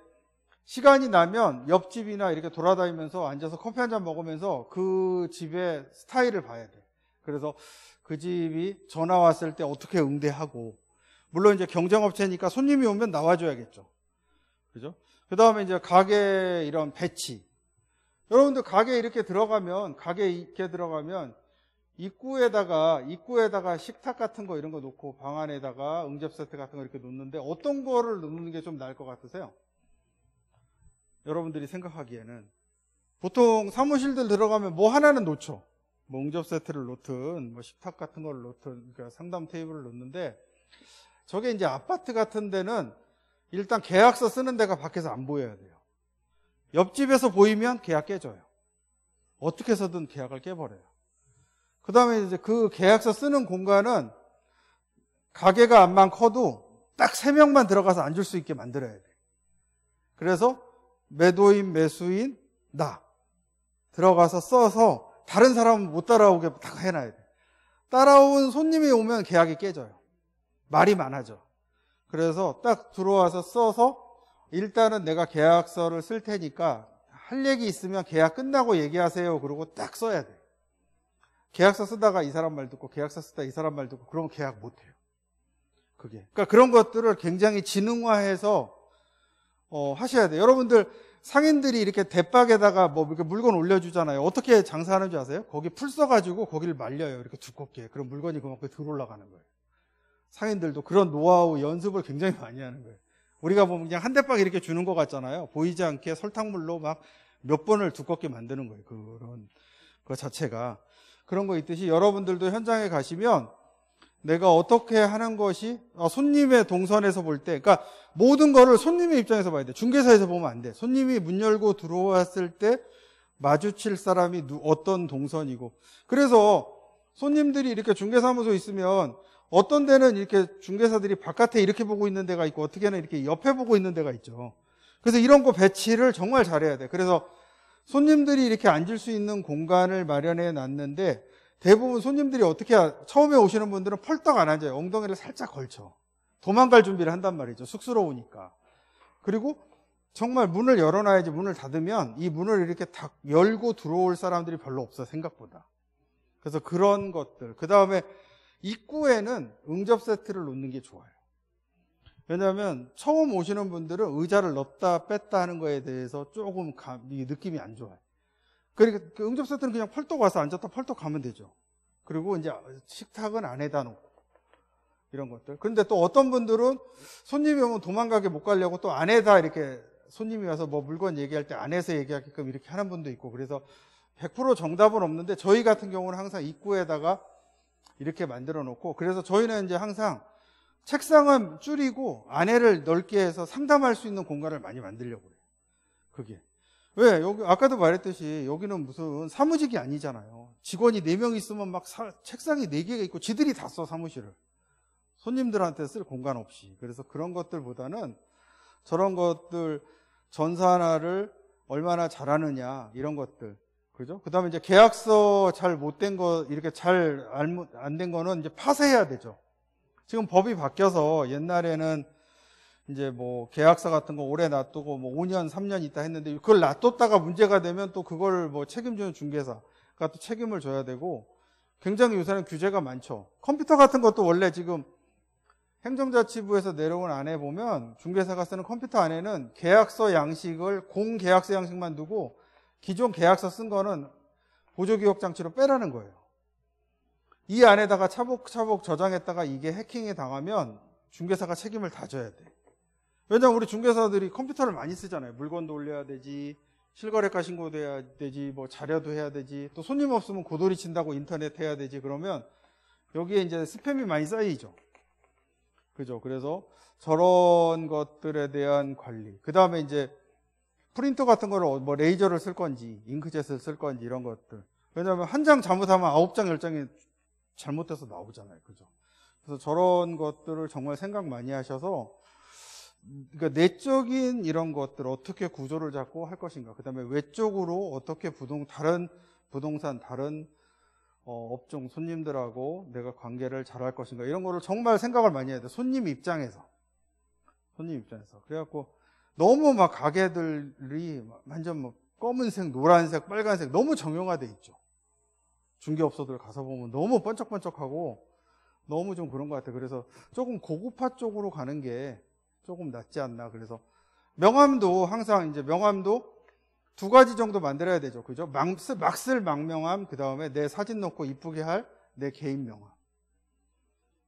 Speaker 1: 시간이 나면 옆집이나 이렇게 돌아다니면서 앉아서 커피 한잔 먹으면서 그 집의 스타일을 봐야 돼. 그래서 그 집이 전화 왔을 때 어떻게 응대하고 물론 이제 경쟁업체니까 손님이 오면 나와줘야겠죠. 그죠? 그 다음에 이제 가게 이런 배치. 여러분들 가게 이렇게 들어가면, 가게 이렇게 들어가면 입구에다가, 입구에다가 식탁 같은 거 이런 거 놓고 방 안에다가 응접 세트 같은 거 이렇게 놓는데 어떤 거를 놓는 게 좀 나을 것 같으세요? 여러분들이 생각하기에는. 보통 사무실들 들어가면 뭐 하나는 놓죠. 몽접 세트를 놓든 뭐 식탁 같은 걸 놓든 그러니까 상담 테이블을 놓는데 저게 이제 아파트 같은 데는 일단 계약서 쓰는 데가 밖에서 안 보여야 돼요. 옆집에서 보이면 계약 깨져요. 어떻게 해서든 계약을 깨버려요. 그 다음에 이제 그 계약서 쓰는 공간은 가게가 안만 커도 딱 세명만 들어가서 앉을 수 있게 만들어야 돼. 요 그래서 매도인, 매수인, 나. 들어가서 써서 다른 사람은 못 따라오게 딱 해놔야 돼. 따라온 손님이 오면 계약이 깨져요. 말이 많아져. 그래서 딱 들어와서 써서 일단은 내가 계약서를 쓸 테니까 할 얘기 있으면 계약 끝나고 얘기하세요. 그러고 딱 써야 돼. 계약서 쓰다가 이 사람 말 듣고 계약서 쓰다 이 사람 말 듣고 그러면 계약 못 해요. 그게. 그러니까 그런 것들을 굉장히 지능화해서 어, 하셔야 돼 여러분들 상인들이 이렇게 대박에다가 뭐 이렇게 물건 올려주잖아요. 어떻게 장사하는 줄 아세요? 거기 풀 써가지고 거기를 말려요. 이렇게 두껍게. 그럼 물건이 그만큼 들어 올라가는 거예요. 상인들도 그런 노하우 연습을 굉장히 많이 하는 거예요. 우리가 보면 그냥 한 대박 이렇게 주는 것 같잖아요. 보이지 않게 설탕물로 막 몇 번을 두껍게 만드는 거예요. 그런 그 자체가 그런 거 있듯이 여러분들도 현장에 가시면 내가 어떻게 하는 것이 아, 손님의 동선에서 볼 때, 그러니까 모든 거를 손님의 입장에서 봐야 돼. 중개사에서 보면 안 돼. 손님이 문 열고 들어왔을 때 마주칠 사람이 어떤 동선이고. 그래서 손님들이 이렇게 중개사무소 있으면 어떤 데는 이렇게 중개사들이 바깥에 이렇게 보고 있는 데가 있고 어떻게는 이렇게 옆에 보고 있는 데가 있죠. 그래서 이런 거 배치를 정말 잘해야 돼. 그래서 손님들이 이렇게 앉을 수 있는 공간을 마련해 놨는데 대부분 손님들이 어떻게 처음에 오시는 분들은 펄떡 안 앉아요. 엉덩이를 살짝 걸쳐. 도망갈 준비를 한단 말이죠. 쑥스러우니까. 그리고 정말 문을 열어놔야지 문을 닫으면 이 문을 이렇게 딱 열고 들어올 사람들이 별로 없어 생각보다. 그래서 그런 것들. 그 다음에 입구에는 응접 세트를 놓는 게 좋아요. 왜냐하면 처음 오시는 분들은 의자를 넣다 었 뺐다 하는 거에 대해서 조금 느낌이 안 좋아요. 그러니까 그 응접사들은 그냥 펄떡 와서 앉았다 펄떡 가면 되죠. 그리고 이제 식탁은 안에다 놓고 이런 것들. 그런데 또 어떤 분들은 손님이 오면 도망가게 못 가려고 또 안에다 이렇게 손님이 와서 뭐 물건 얘기할 때 안에서 얘기하게끔 이렇게 하는 분도 있고 그래서 100% 정답은 없는데 저희 같은 경우는 항상 입구에다가 이렇게 만들어 놓고 그래서 저희는 이제 항상 책상은 줄이고 안에를 넓게 해서 상담할 수 있는 공간을 많이 만들려고 해요. 그게. 왜? 여기, 아까도 말했듯이 여기는 무슨 사무직이 아니잖아요. 직원이 4명 있으면 막 사, 책상이 4개가 있고 지들이 다 써, 사무실을. 손님들한테 쓸 공간 없이. 그래서 그런 것들보다는 저런 것들 전산화를 얼마나 잘하느냐, 이런 것들. 그죠? 그 다음에 이제 계약서 잘못된 거, 이렇게 잘 안 된 거는 이제 파쇄해야 되죠. 지금 법이 바뀌어서 옛날에는 이제 뭐 계약서 같은 거 오래 놔두고 뭐 5년, 3년 있다 했는데 그걸 놔뒀다가 문제가 되면 또 그걸 뭐 책임지는 중개사가 또 책임을 져야 되고 굉장히 요새는 규제가 많죠. 컴퓨터 같은 것도 원래 지금 행정자치부에서 내려온 안에 보면 중개사가 쓰는 컴퓨터 안에는 계약서 양식을 공계약서 양식만 두고 기존 계약서 쓴 거는 보조기억 장치로 빼라는 거예요. 이 안에다가 차복차복 저장했다가 이게 해킹이 당하면 중개사가 책임을 다져야 돼. 왜냐하면 우리 중개사들이 컴퓨터를 많이 쓰잖아요. 물건도 올려야 되지, 실거래가 신고도 해야 되지, 뭐 자료도 해야 되지, 또 손님 없으면 고돌이 친다고 인터넷 해야 되지. 그러면 여기에 이제 스팸이 많이 쌓이죠. 그죠. 그래서 저런 것들에 대한 관리. 그 다음에 이제 프린터 같은 거를 어, 뭐 레이저를 쓸 건지, 잉크젯을 쓸 건지 이런 것들. 왜냐하면 한 장 잘못하면 아홉 장, 열 장이 잘못돼서 나오잖아요. 그죠. 그래서 저런 것들을 정말 생각 많이 하셔서 그러니까 내적인 이런 것들 어떻게 구조를 잡고 할 것인가, 그 다음에 외적으로 어떻게 부동 다른 부동산 다른 어, 업종 손님들하고 내가 관계를 잘 할 것인가 이런 거를 정말 생각을 많이 해야 돼. 손님 입장에서, 손님 입장에서. 그래갖고 너무 막 가게들이 완전 막 검은색, 노란색, 빨간색 너무 정형화돼 있죠. 중개업소들 가서 보면 너무 번쩍번쩍하고 너무 좀 그런 것같아 그래서 조금 고급화 쪽으로 가는 게 조금 낫지 않나. 그래서 명함도 항상 이제 명함도 두 가지 정도 만들어야 되죠. 그죠? 막쓸 망명함, 그 다음에 내 사진 넣고 이쁘게 할 내 개인 명함.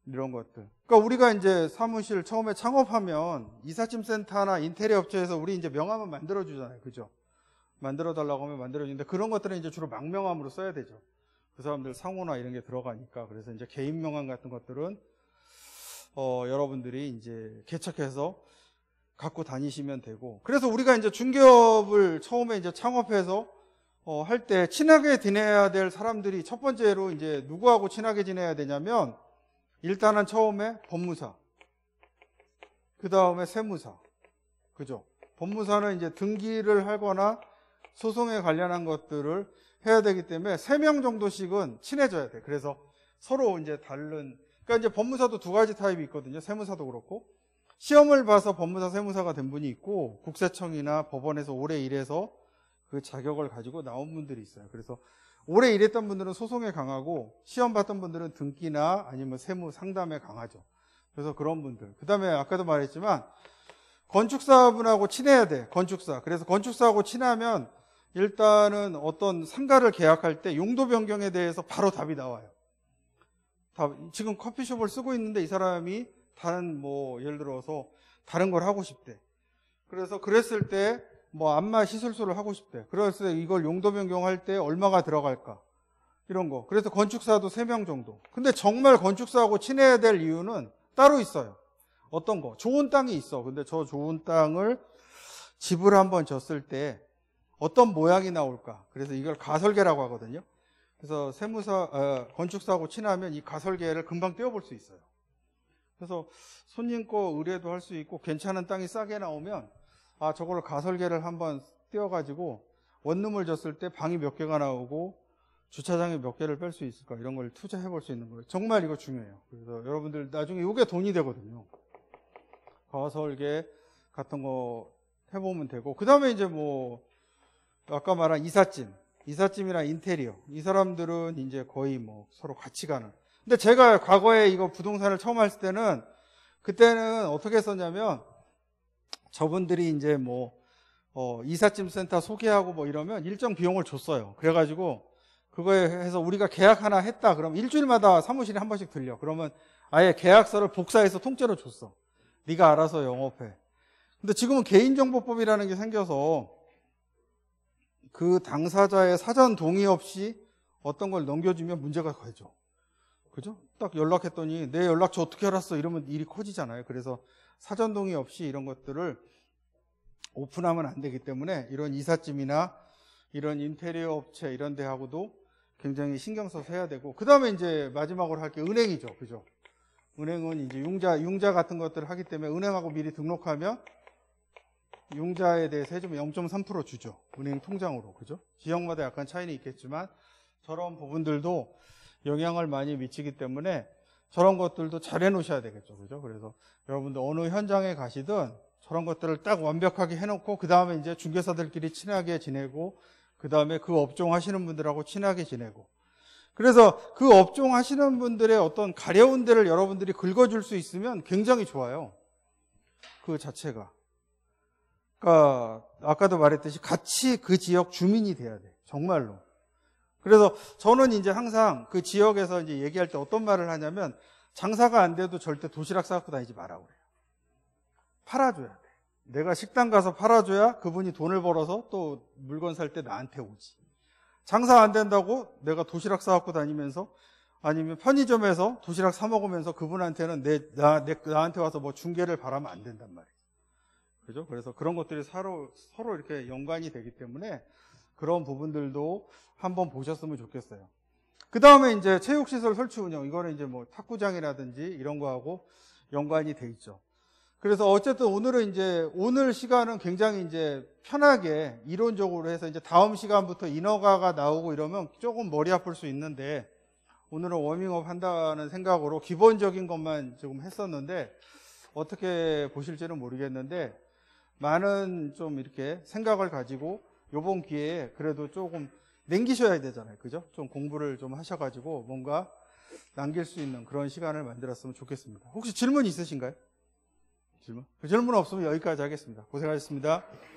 Speaker 1: 이런 것들. 그러니까 우리가 이제 사무실 처음에 창업하면 이삿짐 센터나 인테리어 업체에서 우리 이제 명함을 만들어 주잖아요. 그죠? 만들어 달라고 하면 만들어 주는데 그런 것들은 이제 주로 망명함으로 써야 되죠. 그 사람들 상호나 이런 게 들어가니까. 그래서 이제 개인 명함 같은 것들은 어, 여러분들이 이제 개척해서 갖고 다니시면 되고 그래서 우리가 이제 중개업을 처음에 이제 창업해서 어, 할 때 친하게 지내야 될 사람들이 첫 번째로 이제 누구하고 친하게 지내야 되냐면 일단은 처음에 법무사 그 다음에 세무사 그죠 법무사는 이제 등기를 하거나 소송에 관련한 것들을 해야 되기 때문에 세 명 정도씩은 친해져야 돼 그래서 서로 이제 다른 그러니까 이제 법무사도 두 가지 타입이 있거든요. 세무사도 그렇고. 시험을 봐서 법무사, 세무사가 된 분이 있고 국세청이나 법원에서 오래 일해서 그 자격을 가지고 나온 분들이 있어요. 그래서 오래 일했던 분들은 소송에 강하고 시험 봤던 분들은 등기나 아니면 세무 상담에 강하죠. 그래서 그런 분들. 그다음에 아까도 말했지만 건축사분하고 친해야 돼. 건축사. 그래서 건축사하고 친하면 일단은 어떤 상가를 계약할 때 용도 변경에 대해서 바로 답이 나와요. 다 지금 커피숍을 쓰고 있는데 이 사람이 다른 뭐 예를 들어서 다른 걸 하고 싶대. 그래서 그랬을 때 뭐 안마 시술술을 하고 싶대. 그래서 이걸 용도 변경할 때 얼마가 들어갈까? 이런 거. 그래서 건축사도 3명 정도. 근데 정말 건축사하고 친해야 될 이유는 따로 있어요. 어떤 거? 좋은 땅이 있어. 근데 저 좋은 땅을 집을 한번 졌을 때 어떤 모양이 나올까? 그래서 이걸 가설계라고 하거든요. 그래서 세무사 어, 건축사하고 친하면 이 가설계를 금방 떼어볼 수 있어요. 그래서 손님 거 의뢰도 할 수 있고 괜찮은 땅이 싸게 나오면 아 저걸 가설계를 한번 떼어가지고 원룸을 졌을때 방이 몇 개가 나오고 주차장에 몇 개를 뺄 수 있을까 이런 걸 투자해 볼수 있는 거예요. 정말 이거 중요해요. 그래서 여러분들 나중에 이게 돈이 되거든요. 가설계 같은 거 해보면 되고 그 다음에 이제 뭐 아까 말한 이삿짐 이삿짐이랑 인테리어 이 사람들은 이제 거의 뭐 서로 같이 가는. 근데 제가 과거에 이거 부동산을 처음 했을 때는 그때는 어떻게 했었냐면 저분들이 이제 뭐 어, 이삿짐 센터 소개하고 뭐 이러면 일정 비용을 줬어요. 그래가지고 그거에 해서 우리가 계약 하나 했다. 그럼 일주일마다 사무실에 한 번씩 들려. 그러면 아예 계약서를 복사해서 통째로 줬어. 네가 알아서 영업해. 근데 지금은 개인정보법이라는 게 생겨서 그 당사자의 사전 동의 없이 어떤 걸 넘겨주면 문제가 가죠. 그죠? 딱 연락했더니 내 연락처 어떻게 알았어? 이러면 일이 커지잖아요. 그래서 사전 동의 없이 이런 것들을 오픈하면 안 되기 때문에 이런 이삿짐이나 이런 인테리어 업체 이런 데하고도 굉장히 신경 써서 해야 되고 그다음에 이제 마지막으로 할 게 은행이죠. 그죠? 은행은 이제 융자 융자 같은 것들을 하기 때문에 은행하고 미리 등록하면 융자에 대해서 해주면 0.3% 주죠. 은행 통장으로. 그죠? 지역마다 약간 차이는 있겠지만 저런 부분들도 영향을 많이 미치기 때문에 저런 것들도 잘 해놓으셔야 되겠죠. 그죠? 그래서 여러분들 어느 현장에 가시든 저런 것들을 딱 완벽하게 해놓고 그 다음에 이제 중개사들끼리 친하게 지내고 그 다음에 그 업종 하시는 분들하고 친하게 지내고 그래서 그 업종 하시는 분들의 어떤 가려운 데를 여러분들이 긁어줄 수 있으면 굉장히 좋아요. 그 자체가. 그러니까 아까도 말했듯이 같이 그 지역 주민이 돼야 돼. 정말로. 그래서 저는 이제 항상 그 지역에서 이제 얘기할 때 어떤 말을 하냐면 장사가 안 돼도 절대 도시락 싸갖고 다니지 마라 그래요. 팔아줘야 돼. 내가 식당 가서 팔아줘야 그분이 돈을 벌어서 또 물건 살 때 나한테 오지. 장사 안 된다고 내가 도시락 싸갖고 다니면서 아니면 편의점에서 도시락 사 먹으면서 그분한테는 내, 나, 내, 나한테 와서 뭐 중계를 바라면 안 된단 말이에요. 그죠? 그래서 그런 것들이 서로, 서로 이렇게 연관이 되기 때문에 그런 부분들도 한번 보셨으면 좋겠어요. 그 다음에 이제 체육시설 설치 운영. 이거는 이제 뭐 탁구장이라든지 이런 거하고 연관이 돼 있죠. 그래서 어쨌든 오늘은 이제 오늘 시간은 굉장히 이제 편하게 이론적으로 해서 이제 다음 시간부터 인허가가 나오고 이러면 조금 머리 아플 수 있는데 오늘은 워밍업 한다는 생각으로 기본적인 것만 조금 했었는데 어떻게 보실지는 모르겠는데 많은 좀 이렇게 생각을 가지고 요번 기회에 그래도 조금 남기셔야 되잖아요. 그죠? 좀 공부를 좀 하셔가지고 뭔가 남길 수 있는 그런 시간을 만들었으면 좋겠습니다. 혹시 질문 있으신가요? 질문? 그 질문 없으면 여기까지 하겠습니다. 고생하셨습니다.